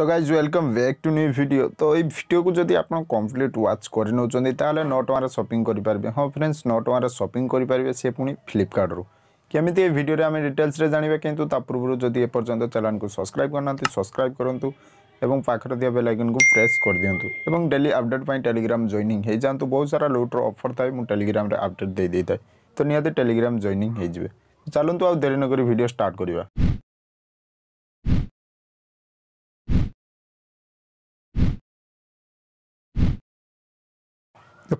so guys welcome back to new video তো এই ভিডিওକୁ যদি ଆପଣ କମ୍ପ୍ଲିଟ୍ ୱାଚ୍ କରିନେଉଛନ୍ତି ତାହେଲେ ନଅ ଟଙ୍କାରେ ସପିଂ କରିପାରିବେ ହଁ ଫ୍ରେଣ୍ଡସ୍ ନଅ ଟଙ୍କାରେ ସପିଂ କରିପାରିବେ ସେ ପୁଣି ଫ୍ଲିପକାର୍ଟରୁ କେମିତି ଏ ଭିଡ଼ିଓରେ ଆମେ ଡିଟେଲ୍ସରେ ଜାଣିବା କିନ୍ତୁ ତା ପୂର୍ବରୁ ଯଦି ଏପର୍ଯ୍ୟନ୍ତ ଚ୍ୟାନେଲକୁ ସବସ୍କ୍ରାଇବ୍ କରିନାହାନ୍ତି ସବସ୍କ୍ରାଇବ୍ କରନ୍ତୁ ଏବଂ ପାଖରେ ଥିବା ବେଲାଇକନ୍କୁ ପ୍ରେସ୍ କରିଦିଅନ୍ତୁ ଏବଂ ଡେଲି ଅପଡ଼େଟ୍ ପାଇଁ ଟେଲିଗ୍ରାମ ଜଏନିଂ ହୋଇଯାଆନ୍ତୁ ବହୁତ ସାରା ଲୁଟ୍ର ଅଫର୍ ଥାଏ ମୁଁ ଟେଲିଗ୍ରାମରେ ଅପଡ଼େଟ୍ ଦେଇଦେଇଥାଏ ତ ନିହାତି ଟେଲିଗ୍ରାମ ଜଏନିଂ ହୋଇଯିବେ ଚାଲନ୍ତୁ ଆଉ ଡେରି ନକରି ଭିଡ଼ିଓ ଷ୍ଟାର୍ଟ କରିବା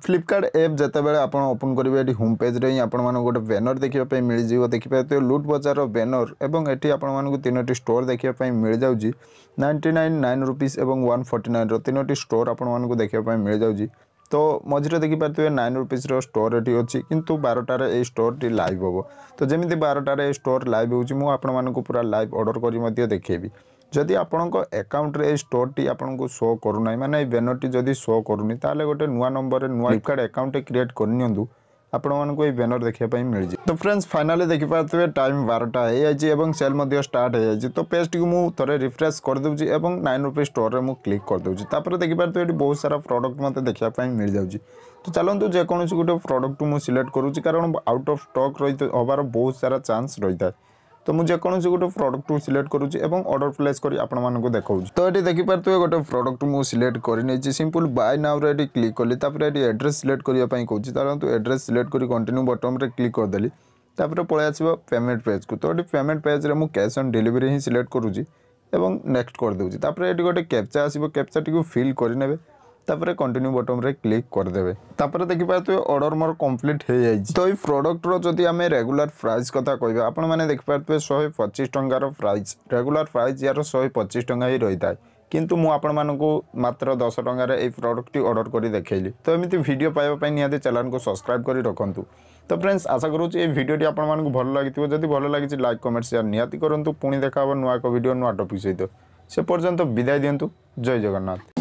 ফ্লিপকার্ট ଆପ୍ ଯେତେବେଳେ ଆପଣ ଓପନ୍ କରିବେ ଏଠି ହୋମ୍ ପେଜ୍ରେ ହିଁ ଆପଣମାନଙ୍କୁ ଗୋଟେ ବ୍ୟାନର୍ ଦେଖିବା ପାଇଁ ମିଳିଯିବ ଦେଖିପାରୁଥିବେ ଲୁଟ୍ ବଜାରର ବ୍ୟାନର୍ ଏବଂ ଏଠି ଆପଣମାନଙ୍କୁ ତିନୋଟି ଷ୍ଟୋର୍ ଦେଖିବା ପାଇଁ ମିଳିଯାଉଛି ନାଇଣ୍ଟି ନାଇନ୍ ନାଇନ୍ ରୁପିଜ୍ ଏବଂ ୱାନ୍ ଫର୍ଟି ନାଇନ୍ର ତିନୋଟି ଷ୍ଟୋର୍ ଆପଣମାନଙ୍କୁ ଦେଖିବା ପାଇଁ ମିଳିଯାଉଛି ତ ମଝିରେ ଦେଖିପାରୁଥିବେ ନାଇନ୍ ରୁପିଜ୍ର ଷ୍ଟୋର୍ ଏଠି ଅଛି କିନ୍ତୁ ବାରଟାରେ ଏଇ ଷ୍ଟୋର୍ଟି ଲାଇଭ୍ ହେବ ତ ଯେମିତି ବାରଟାରେ ଏଇ ଷ୍ଟୋର୍ ଲାଇଭ୍ ହେଉଛି ମୁଁ ଆପଣମାନଙ୍କୁ ପୁରା ଲାଇଭ୍ ଅର୍ଡ଼ର୍ କରି ମଧ୍ୟ ଦେଖେଇବି ଯଦି ଆପଣଙ୍କ ଆକାଉଣ୍ଟରେ ଏଇ ଷ୍ଟୋରଟି ଆପଣଙ୍କୁ ଶୋ କରୁନାହିଁ ମାନେ ଏଇ ବ୍ୟାନରଟି ଯଦି ଶୋ କରୁନି ତାହେଲେ ଗୋଟେ ନୂଆ ନମ୍ବରରେ ନୂଆ ଫ୍ଲିପକାର୍ଟ ଆକାଉଣ୍ଟଟେ କ୍ରିଏଟ୍ କରିନିଅନ୍ତୁ ଆପଣମାନଙ୍କୁ ଏଇ ବ୍ୟାନର ଦେଖିବା ପାଇଁ ମିଳିଛି ତ ଫ୍ରେଣ୍ଡସ୍ ଫାଇନାଲି ଦେଖିପାରୁଥିବେ ଟାଇମ୍ ବାରଟା ହେଇଯାଇଛି ଏବଂ ସେଲ୍ ମଧ୍ୟ ଷ୍ଟାର୍ଟ ହେଇଯାଇଛି ତ ପେଜ୍ଟିକୁ ମୁଁ ଥରେ ରିଫ୍ରେଶ୍ କରିଦେଉଛି ଏବଂ ନାଇନ୍ ରୁପି ଷ୍ଟୋରରେ ମୁଁ କ୍ଲିକ୍ କରିଦେଉଛି ତାପରେ ଦେଖିପାରୁଥିବେ ଏଠି ବହୁତ ସାରା ପ୍ରଡ଼କ୍ଟ ମୋତେ ଦେଖିବା ପାଇଁ ମିଳିଯାଉଛି ତ ଚାଲନ୍ତୁ ଯେକୌଣସି ଗୋଟେ ପ୍ରଡ଼କ୍ଟ ମୁଁ ସିଲେକ୍ଟ କରୁଛି କାରଣ ଆଉଟ୍ ଅଫ୍ ଷ୍ଟକ୍ ରହି ହେବାର ବହୁତ ସାରା ଚାନ୍ସ ରହିଥାଏ তো মু যেকোনসি গোটে প্রডক্ট সিলেক্ট করুছি এবং অর্ডর প্লেস করে আপনার দেখাচ্ছি তো এটি দেখিপারে গোটে প্রডক্ট মু সিলেক্ট করে নিয়েছি সিম্পল বাই নাওরে এটি ক্লিক কলি তাপরে এটি আড্রেস সিলেক্ট করা কৌছি ধরতু আড্রেস সিলেক্ট করে কন্টিনিউ বটনরে ক্লিক করেদেলি তাপরে পলাই আসব পেমেন্ট পেজকু তো এটি পেমেন্ট পেজরে মু ক্যাশ অন ডেলিভারি হি সিলেক্ট করুছি এবং নেক্সট করে দেউছি তাপরে এটি গোটে ক্যাপচা আসব ক্যাপচাটিকে ফিল করে নেবে ତାପରେ କଣ୍ଟିନ୍ୟୁ ବଟମ୍ରେ କ୍ଲିକ୍ କରିଦେବେ ତାପରେ ଦେଖିପାରୁଥିବେ ଅର୍ଡ଼ର ମୋର କମ୍ପ୍ଲିଟ୍ ହୋଇଯାଇଛି ତ ଏଇ ପ୍ରଡ଼କ୍ଟର ଯଦି ଆମେ ରେଗୁଲାର ପ୍ରାଇସ୍ କଥା କହିବା ଆପଣମାନେ ଦେଖିପାରୁଥିବେ ଶହେ ପଚିଶ ଟଙ୍କାର ପ୍ରାଇସ୍ ରେଗୁଲାର ପ୍ରାଇସ୍ ୟାର ଶହେ ପଚିଶ ଟଙ୍କା ହିଁ ରହିଥାଏ କିନ୍ତୁ ମୁଁ ଆପଣମାନଙ୍କୁ ମାତ୍ର ଦଶ ଟଙ୍କାରେ ଏଇ ପ୍ରଡ଼କ୍ଟଟି ଅର୍ଡ଼ର କରି ଦେଖାଇଲି ତ ଏମିତି ଭିଡ଼ିଓ ପାଇବା ପାଇଁ ନିହାତି ଚ୍ୟାନେଲକୁ ସବସ୍କ୍ରାଇବ୍ କରି ରଖନ୍ତୁ ତ ଫ୍ରେଣ୍ଡସ୍ ଆଶା କରୁଛି ଏଇ ଭିଡ଼ିଓଟି ଆପଣମାନଙ୍କୁ ଭଲ ଲାଗିଥିବ ଯଦି ଭଲ ଲାଗିଛି ଲାଇକ୍ କମେଣ୍ଟ ସେୟାର ନିହାତି କରନ୍ତୁ ପୁଣି ଦେଖା ହେବ ନୂଆ ଏକ ଭିଡ଼ିଓ ନୂଆ ଟପିକ୍ ସହିତ ସେ ପର୍ଯ୍ୟନ୍ତ ବିଦାୟ ଦିଅନ୍ତୁ ଜୟ ଜଗନ୍ନାଥ